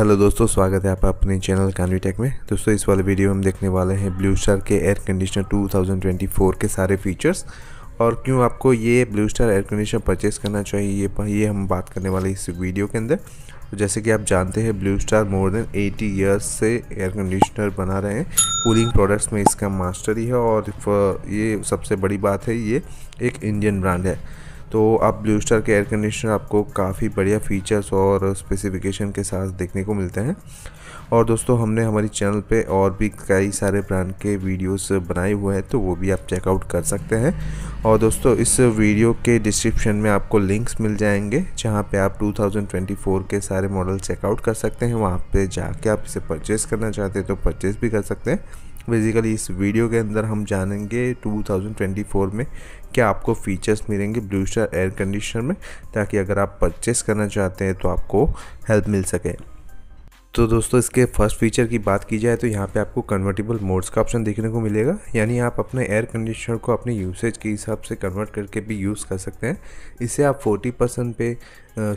hello दोस्तों स्वागत है आपका अपने चैनल कानवी टेक में दोस्तों इस वाले वीडियो में हम देखने वाले हैं ब्लू स्टार के एयर कंडीशनर 2024 के सारे फीचर्स और क्यों आपको ये Blue Star air conditioner purchase करना चाहिए ये ये हम बात करने वाले इस वीडियो के अंदर तो जैसे कि आप जानते हैं Blue Star more than eighty years से एयर कंडीशनर बना रहे हैं कूलिंग प्रोडक्ट्स में इसका मास्टर ही है और ये सबसे बड़ी बात है ये एक इंडियन ब्रांड है तो आप ब्लू स्टार के एयर कंडीशनर आपको काफ़ी बढ़िया फीचर्स और स्पेसिफिकेशन के साथ देखने को मिलते हैं और दोस्तों हमने हमारी चैनल पे और भी कई सारे ब्रांड के वीडियोस बनाए हुए हैं तो वो भी आप चेकआउट कर सकते हैं और दोस्तों इस वीडियो के डिस्क्रिप्शन में आपको लिंक्स मिल जाएंगे जहाँ पे आप 2024 के सारे मॉडल चेकआउट कर सकते हैं वहाँ पे जाके आप इसे परचेज़ करना चाहते हैं तो परचेज़ भी कर सकते हैं बेसिकली इस वीडियो के अंदर हम जानेंगे 2024 में क्या आपको फीचर्स मिलेंगे ब्लू स्टार एयर कंडीशनर में ताकि अगर आप परचेस करना चाहते हैं तो आपको हेल्प मिल सके तो दोस्तों इसके फर्स्ट फीचर की बात की जाए तो यहाँ पे आपको कन्वर्टेबल मोड्स का ऑप्शन देखने को मिलेगा यानी आप अपने एयर कंडीशनर को अपने यूसेज के हिसाब से कन्वर्ट करके भी यूज़ कर सकते हैं इसे आप 40 परसेंट पे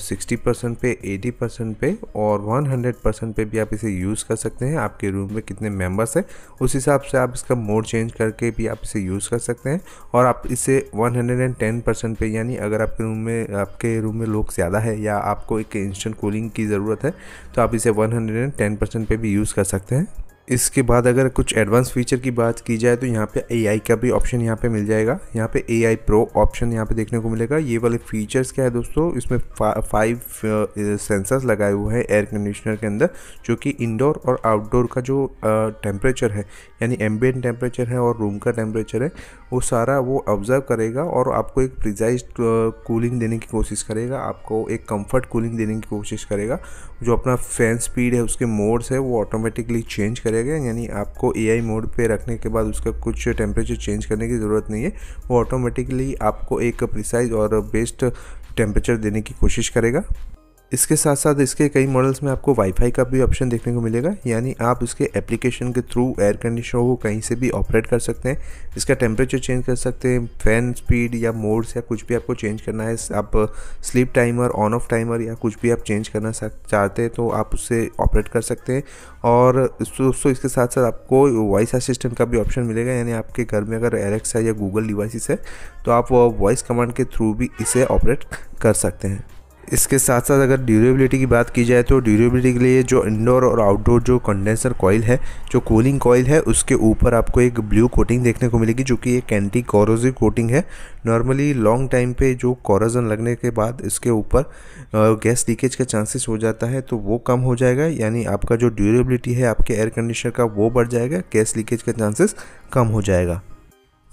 सिक्सटी परसेंट पे एटी परसेंट पे और वन हंड्रेड परसेंट पे भी आप इसे यूज़ कर सकते हैं आपके रूम में कितने मेंबर्स हैं उस हिसाब से आप इसका मोड चेंज करके भी आप इसे यूज़ कर सकते हैं और आप इसे one hundred and ten percent पे यानी अगर आपके रूम में आपके रूम में लोग ज़्यादा है या आपको एक इंस्टेंट कूलिंग की ज़रूरत है तो आप इसे one hundred and ten percent पे भी यूज़ कर सकते हैं इसके बाद अगर कुछ एडवांस फीचर की बात की जाए तो यहाँ पे एआई का भी ऑप्शन यहाँ पे मिल जाएगा यहाँ पे एआई प्रो ऑप्शन यहाँ पे देखने को मिलेगा ये वाले फीचर्स क्या है दोस्तों इसमें फा, फाइव सेंसर्स लगाए हुए हैं एयर कंडीशनर के अंदर जो कि इंडोर और आउटडोर का जो टेम्परेचर uh, है यानी एम्बियन टेम्परेचर है और रूम का टेम्परेचर है वो सारा वो ऑब्जर्व करेगा और आपको एक प्रिजाइज कूलिंग uh, देने की कोशिश करेगा आपको एक कम्फर्ट कूलिंग देने की कोशिश करेगा जो अपना फैन स्पीड है उसके मोड्स है वो ऑटोमेटिकली चेंज करेगा करेगा यानी आपको ए मोड पे रखने के बाद उसका कुछ टेम्परेचर चेंज करने की ज़रूरत नहीं है वो ऑटोमेटिकली आपको एक प्रिसाइज और बेस्ट टेम्परेचर देने की कोशिश करेगा इसके साथ साथ इसके कई मॉडल्स में आपको वाईफाई का भी ऑप्शन देखने को मिलेगा यानी आप इसके एप्लीकेशन के थ्रू एयर कंडीशनर को कहीं से भी ऑपरेट कर सकते हैं इसका टेम्परेचर चेंज कर सकते हैं फैन स्पीड या मोड्स या कुछ भी आपको चेंज करना है आप sleep timer on off timer या कुछ भी आप चेंज करना चाहते हैं तो आप उससे ऑपरेट कर सकते हैं और दोस्तों इसके साथ साथ आपको वॉइस असिस्टेंट का भी ऑप्शन मिलेगा यानी आपके घर में अगर एलेक्सा या गूगल डिवाइसिस है तो आप वॉइस कमांड के थ्रू भी इसे ऑपरेट कर सकते हैं इसके साथ साथ अगर ड्यूरेबिलिटी की बात की जाए तो ड्यूरेबिलिटी के लिए जो इंडोर और आउटडोर जो कंडेंसर कॉयल है जो कूलिंग कॉयल है उसके ऊपर आपको एक ब्लू कोटिंग देखने को मिलेगी जो कि एक एंटी कॉरोजिव कोटिंग है नॉर्मली लॉन्ग टाइम पे जो कॉरोजन लगने के बाद इसके ऊपर गैस लीकेज का चांसेस हो जाता है तो वो कम हो जाएगा यानी आपका जो ड्यूरेबिलिटी है आपके एयर कंडीशनर का वो बढ़ जाएगा गैस लीकेज का चांसेस कम हो जाएगा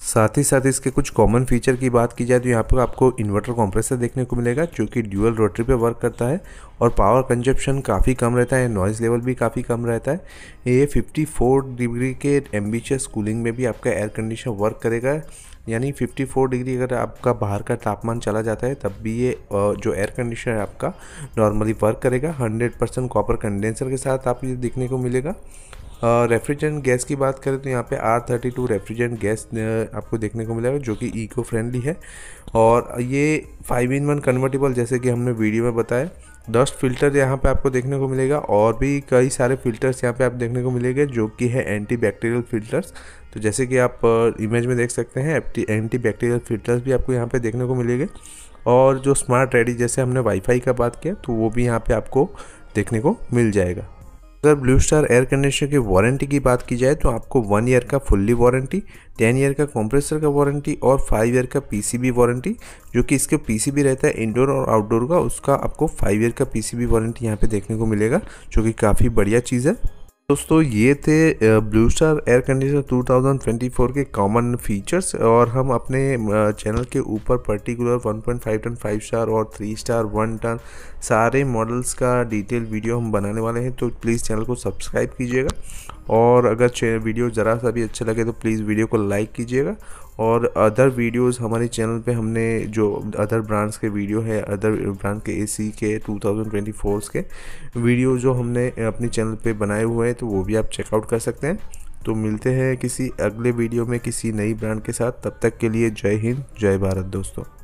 साथ ही साथ इसके कुछ कॉमन फीचर की बात की जाए तो यहाँ पर आपको इन्वर्टर कंप्रेसर देखने को मिलेगा जो कि ड्यूअल रोटरी पे वर्क करता है और पावर कंजप्शन काफ़ी कम रहता है नॉइज़ लेवल भी काफ़ी कम रहता है ये 54 डिग्री के एम्बिशियस कूलिंग में भी आपका एयर कंडीशन वर्क करेगा यानी 54 डिग्री अगर आपका बाहर का तापमान चला जाता है तब भी ये जो एयर कंडीशनर है आपका नॉर्मली वर्क करेगा 100 परसेंट कॉपर कंडेंसर के साथ आप ये देखने को मिलेगा रेफ्रिजरेंट गैस की बात करें तो यहाँ पे R thirty two refrigerant gas आपको देखने को मिलेगा जो कि इको फ्रेंडली है और ये फाइव इन वन कन्वर्टेबल जैसे कि हमने वीडियो में बताया डस्ट फिल्टर यहाँ पे आपको देखने को मिलेगा और भी कई सारे फिल्टर्स यहाँ पे आप देखने को मिलेंगे जो कि है एंटी बैक्टीरियल फिल्टर्स तो जैसे कि आप इमेज में देख सकते हैं एंटी बैक्टीरियल फिल्टर्स भी आपको यहाँ पे देखने को मिलेंगे और जो स्मार्ट रेडी जैसे हमने वाईफाई का बात किया तो वो भी यहाँ पे आपको देखने को मिल जाएगा तो अगर ब्लू स्टार एयर कंडीशनर की वारंटी की बात की जाए तो आपको वन ईयर का फुल्ली वारंटी टेन ईयर का कंप्रेसर का वारंटी और फाइव ईयर का पीसीबी वारंटी जो कि इसके पीसीबी रहता है इंडोर और आउटडोर का उसका आपको फाइव ईयर का पीसीबी वारंटी यहाँ पे देखने को मिलेगा जो कि काफ़ी बढ़िया चीज़ है दोस्तों ये थे ब्लू स्टार एयर कंडीशनर 2024 के कॉमन फीचर्स और हम अपने चैनल के ऊपर पर्टिकुलर 1.5 टन 5 स्टार और 3 स्टार 1 टन सारे मॉडल्स का डिटेल वीडियो हम बनाने वाले हैं तो प्लीज़ चैनल को सब्सक्राइब कीजिएगा और अगर वीडियो ज़रा सा भी अच्छा लगे तो प्लीज़ वीडियो को लाइक कीजिएगा और अदर वीडियोस हमारे चैनल पे हमने जो अदर ब्रांड्स के वीडियो है अदर ब्रांड के एसी के 2024 के वीडियो जो हमने अपने चैनल पे बनाए हुए हैं तो वो भी आप चेकआउट कर सकते हैं तो मिलते हैं किसी अगले वीडियो में किसी नई ब्रांड के साथ तब तक के लिए जय हिंद जय भारत दोस्तों